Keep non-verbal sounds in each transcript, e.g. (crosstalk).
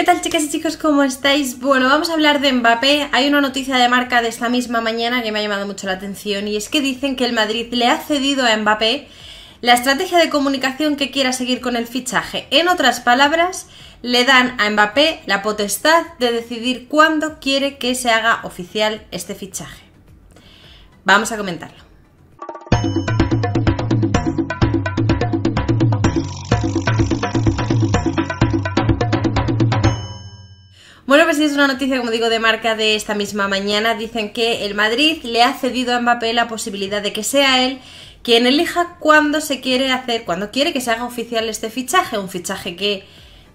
¿Qué tal chicas y chicos? ¿Cómo estáis? Bueno, vamos a hablar de Mbappé. Hay una noticia de marca de esta misma mañana que me ha llamado mucho la atención y es que dicen que el Madrid le ha cedido a Mbappé la estrategia de comunicación que quiera seguir con el fichaje. En otras palabras, le dan a Mbappé la potestad de decidir cuándo quiere que se haga oficial este fichaje. Vamos a comentarlo. es una noticia, como digo, de marca de esta misma mañana. Dicen que el Madrid le ha cedido a Mbappé la posibilidad de que sea él quien elija cuándo se quiere hacer, cuándo quiere que se haga oficial este fichaje, un fichaje que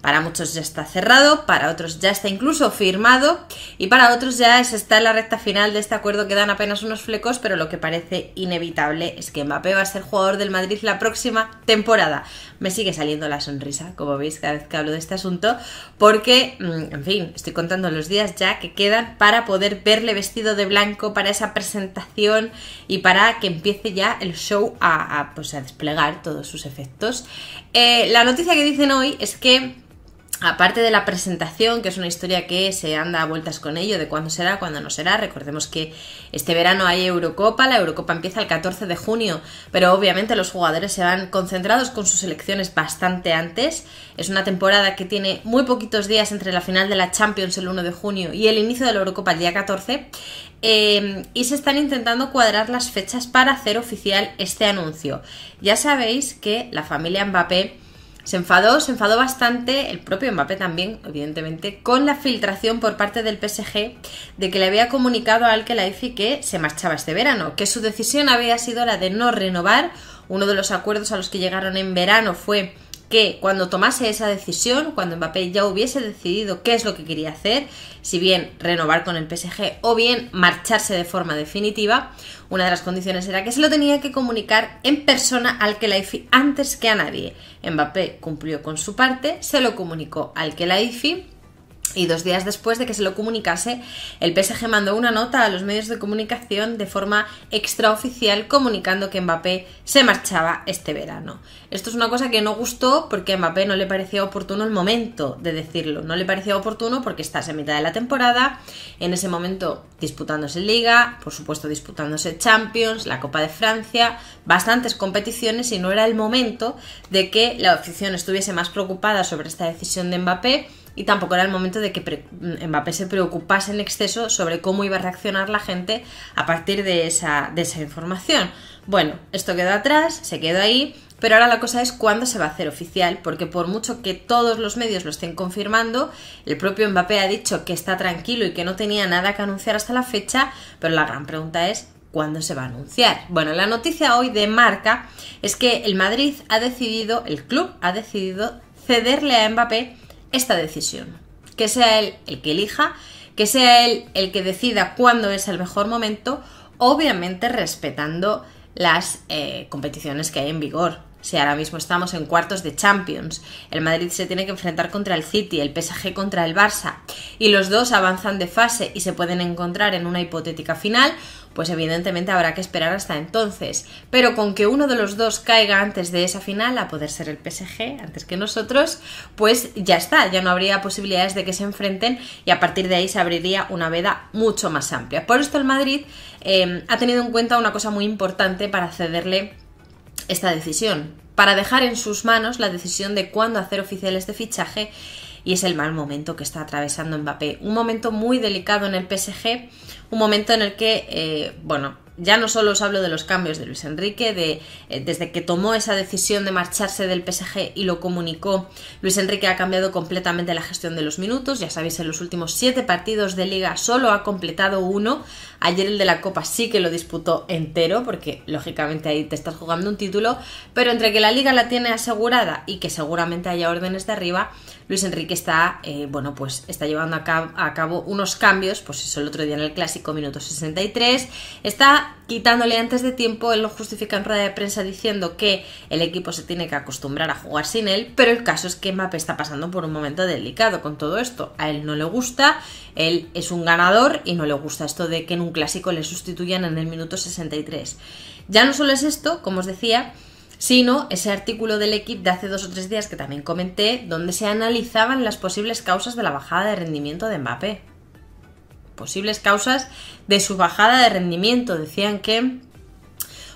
para muchos ya está cerrado, para otros ya está incluso firmado y para otros ya está en la recta final de este acuerdo, que dan apenas unos flecos, pero lo que parece inevitable es que Mbappé va a ser jugador del Madrid la próxima temporada. Me sigue saliendo la sonrisa, como veis cada vez que hablo de este asunto, porque, mm, en fin, estoy contando los días ya que quedan para poder verle vestido de blanco para esa presentación y para que empiece ya el show a, pues, desplegar todos sus efectos. Eh, la noticia que dicen hoy es que Aparte de la presentación, que es una historia que se anda a vueltas con ello, de cuándo será, cuándo no será, recordemos que este verano hay Eurocopa, la Eurocopa empieza el 14 de junio, pero obviamente los jugadores se van concentrados con sus elecciones bastante antes. Es una temporada que tiene muy poquitos días entre la final de la Champions el 1 de junio y el inicio de la Eurocopa el día 14, eh, y se están intentando cuadrar las fechas para hacer oficial este anuncio. Ya sabéis que la familia Mbappé se enfadó, se enfadó bastante el propio Mbappé también, evidentemente, con la filtración por parte del PSG de que le había comunicado a al Khelaifi que se marchaba este verano, que su decisión había sido la de no renovar. Uno de los acuerdos a los que llegaron en verano fue que cuando tomase esa decisión, cuando Mbappé ya hubiese decidido qué es lo que quería hacer, si bien renovar con el PSG o bien marcharse de forma definitiva, una de las condiciones era que se lo tenía que comunicar en persona al Kelaifi antes que a nadie. Mbappé cumplió con su parte, se lo comunicó al Kelaifi y dos días después de que se lo comunicase, el PSG mandó una nota a los medios de comunicación de forma extraoficial comunicando que Mbappé se marchaba este verano. Esto es una cosa que no gustó porque a Mbappé no le parecía oportuno el momento de decirlo. No le parecía oportuno porque estás en mitad de la temporada, en ese momento disputándose Liga, por supuesto disputándose Champions, la Copa de Francia, bastantes competiciones y no era el momento de que la afición estuviese más preocupada sobre esta decisión de Mbappé y tampoco era el momento de que Mbappé se preocupase en exceso sobre cómo iba a reaccionar la gente a partir de esa, de esa información. Bueno, esto quedó atrás, se quedó ahí, pero ahora la cosa es cuándo se va a hacer oficial, porque por mucho que todos los medios lo estén confirmando, el propio Mbappé ha dicho que está tranquilo y que no tenía nada que anunciar hasta la fecha, pero la gran pregunta es cuándo se va a anunciar. Bueno, la noticia hoy de marca es que el Madrid ha decidido, el club ha decidido cederle a Mbappé esta decisión. Que sea él el que elija, que sea él el que decida cuándo es el mejor momento, obviamente respetando las eh, competiciones que hay en vigor. Si ahora mismo estamos en cuartos de Champions, el Madrid se tiene que enfrentar contra el City, el PSG contra el Barça, y los dos avanzan de fase y se pueden encontrar en una hipotética final, pues evidentemente habrá que esperar hasta entonces. Pero con que uno de los dos caiga antes de esa final, a poder ser el PSG antes que nosotros, pues ya está, ya no habría posibilidades de que se enfrenten y a partir de ahí se abriría una veda mucho más amplia. Por esto el Madrid em, ha tenido en cuenta una cosa muy importante para cederle esta decisión, para dejar en sus manos la decisión de cuándo hacer oficiales de fichaje y es el mal momento que está atravesando Mbappé. Un momento muy delicado en el PSG, un momento en el que, eh, bueno, ya no solo os hablo de los cambios de Luis Enrique, de, eh, desde que tomó esa decisión de marcharse del PSG y lo comunicó, Luis Enrique ha cambiado completamente la gestión de los minutos, ya sabéis, en los últimos siete partidos de liga solo ha completado uno, ayer el de la Copa sí que lo disputó entero, porque lógicamente ahí te estás jugando un título, pero entre que la liga la tiene asegurada y que seguramente haya órdenes de arriba, Luis Enrique está, eh, bueno, pues está llevando a cabo, unos cambios, pues eso el otro día en el clásico, minuto 63, está quitándole antes de tiempo, él lo justifica en rueda de prensa diciendo que el equipo se tiene que acostumbrar a jugar sin él, pero el caso es que Mbappé está pasando por un momento delicado con todo esto. A él no le gusta, él es un ganador y no le gusta esto de que en un clásico le sustituyan en el minuto 63. Ya no solo es esto, como os decía, sino ese artículo del equipo de hace dos o tres días que también comenté, donde se analizaban las posibles causas de la bajada de rendimiento de Mbappé posibles causas de su bajada de rendimiento. Decían que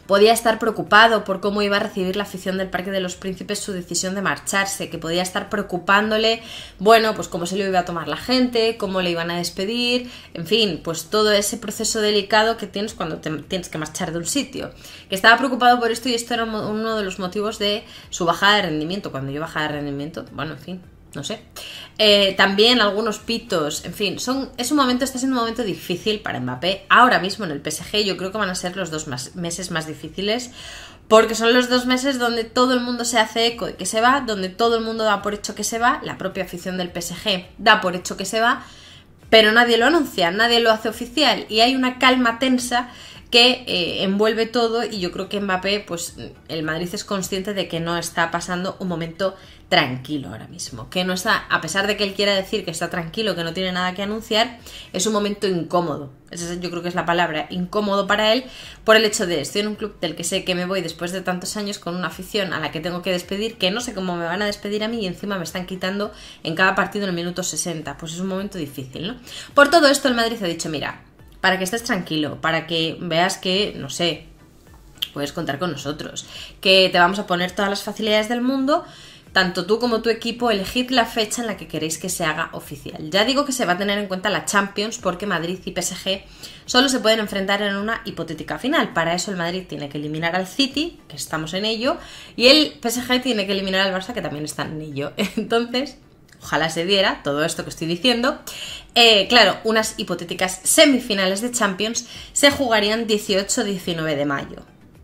podía estar preocupado por cómo iba a recibir la afición del Parque de los Príncipes su decisión de marcharse, que podía estar preocupándole, bueno, pues cómo se lo iba a tomar la gente, cómo le iban a despedir, en fin, pues todo ese proceso delicado que tienes cuando te tienes que marchar de un sitio. Que estaba preocupado por esto y esto era uno de los motivos de su bajada de rendimiento. Cuando yo bajaba de rendimiento, bueno, en fin, no sé. Eh, también algunos pitos, en fin, son, es un momento, está siendo un momento difícil para Mbappé. Ahora mismo en el PSG yo creo que van a ser los dos meses más difíciles porque son los dos meses donde todo el mundo se hace eco de que se va, donde todo el mundo da por hecho que se va, la propia afición del PSG da por hecho que se va, pero nadie lo anuncia, nadie lo hace oficial y hay una calma tensa que eh, envuelve todo y yo creo que Mbappé, pues el Madrid es consciente de que no está pasando un momento tranquilo ahora mismo, que no está, a pesar de que él quiera decir que está tranquilo, que no tiene nada que anunciar, es un momento incómodo, esa yo creo que es la palabra, incómodo para él por el hecho de estoy en un club del que sé que me voy después de tantos años con una afición a la que tengo que despedir, que no sé cómo me van a despedir a mí y encima me están quitando en cada partido en el minuto 60, pues es un momento difícil, ¿no? Por todo esto el Madrid ha dicho, mira, para que estés tranquilo, para que veas que, no sé, puedes contar con nosotros, que te vamos a poner todas las facilidades del mundo. Tanto tú como tu equipo elegid la fecha en la que queréis que se haga oficial. Ya digo que se va a tener en cuenta la Champions porque Madrid y PSG solo se pueden enfrentar en una hipotética final. Para eso el Madrid tiene que eliminar al City, que estamos en ello, y el PSG tiene que eliminar al Barça, que también está en ello. (laughs) Entonces, ojalá se diera todo esto que estoy diciendo, eh, claro, unas hipotéticas semifinales de Champions se jugarían 18-19 de mayo.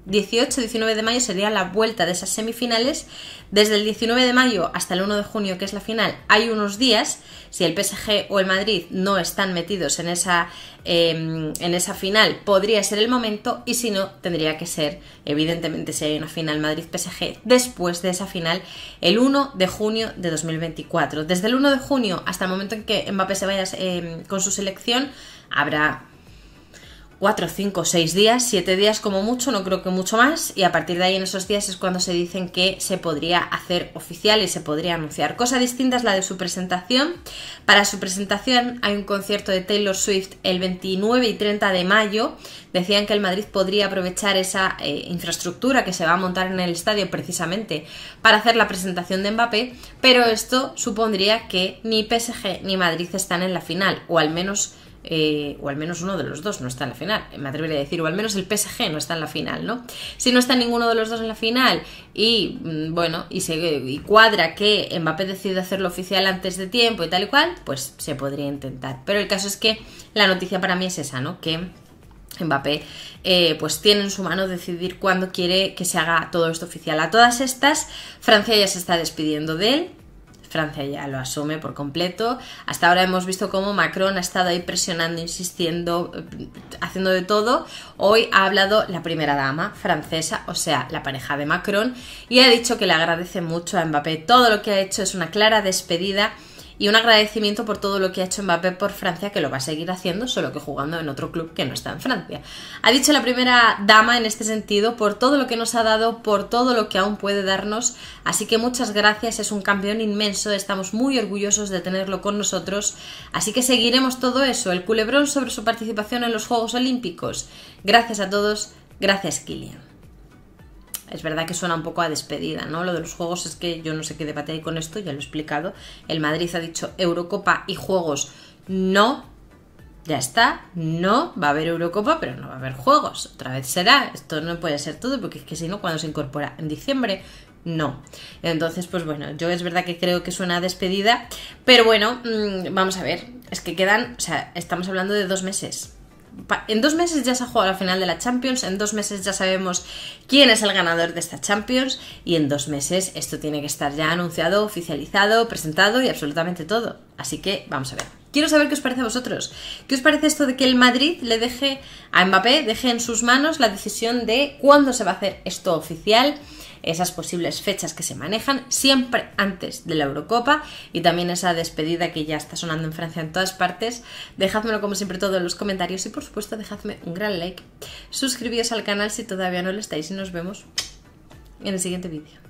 18-19 de mayo sería la vuelta de esas semifinales. Desde el 19 de mayo hasta el 1 de junio, que es la final, hay unos días. Si el PSG o el Madrid no están metidos en esa, em, en esa final, podría ser el momento. Y si no, tendría que ser, evidentemente, si hay una final Madrid-PSG, después de esa final, el 1 de junio de 2024. Desde el 1 de junio hasta el momento en que Mbappé se vaya em, con su selección, habrá 4, 5, 6 días, 7 días como mucho, no creo que mucho más, y a partir de ahí en esos días es cuando se dicen que se podría hacer oficial y se podría anunciar. Cosa distinta es la de su presentación. Para su presentación hay un concierto de Taylor Swift el 29 y 30 de mayo. Decían que el Madrid podría aprovechar esa eh, infraestructura que se va a montar en el estadio precisamente para hacer la presentación de Mbappé, pero esto supondría que ni PSG ni Madrid están en la final, o al menos eh, o al menos uno de los dos no está en la final, me atrevería a decir, o al menos el PSG no está en la final, ¿no? Si no está ninguno de los dos en la final y, mm, bueno, y cuadra que Mbappé decide hacerlo oficial antes de tiempo y tal y cual, pues se podría intentar. Pero el caso es que la noticia para mí es esa, ¿no? Que Mbappé eh, pues tiene en su mano decidir cuándo quiere que se haga todo esto oficial. A todas estas, Francia ya se está despidiendo de él, Francia ya lo asume por completo. Hasta ahora hemos visto cómo Macron ha estado ahí presionando, insistiendo, eh, haciendo de todo. Hoy ha hablado la primera dama francesa, o sea, la pareja de Macron, y ha dicho que le agradece mucho a Mbappé. Todo lo que ha hecho es una clara despedida y un agradecimiento por todo lo que ha hecho Mbappé por Francia, que lo va a seguir haciendo, solo que jugando en otro club que no está en Francia. Ha dicho la primera dama en este sentido por todo lo que nos ha dado, por todo lo que aún puede darnos, así que muchas gracias, es un campeón inmenso, estamos muy orgullosos de tenerlo con nosotros, así que seguiremos todo eso, el culebrón sobre su participación en los Juegos Olímpicos. Gracias a todos, gracias Kilian es verdad que suena un poco a despedida, ¿no? Lo de los juegos es que yo no sé qué debate hay con esto, ya lo he explicado. El Madrid ha dicho Eurocopa y juegos no. Ya está, no va a haber Eurocopa, pero no va a haber juegos. Otra vez será, esto no puede ser todo, porque es que si no, cuando se incorpora en diciembre, no. Entonces, pues bueno, yo es verdad que creo que suena a despedida, pero bueno, mm, vamos a ver, es que quedan, o sea, estamos hablando de dos meses en dos meses ya se ha jugado la final de la Champions, en dos meses ya sabemos quién es el ganador de esta Champions y en dos meses esto tiene que estar ya anunciado, oficializado, presentado y absolutamente todo. Así que vamos a ver. Quiero saber qué os parece a vosotros. ¿Qué os parece esto de que el Madrid le deje a Mbappé, deje en sus manos la decisión de cuándo se va a hacer esto oficial? esas posibles fechas que se manejan siempre antes de la Eurocopa y también esa despedida que ya está sonando en Francia en todas partes. Dejádmelo como siempre todo en los comentarios y por supuesto dejadme un gran like. Suscribíos al canal si todavía no lo estáis y nos vemos en el siguiente vídeo.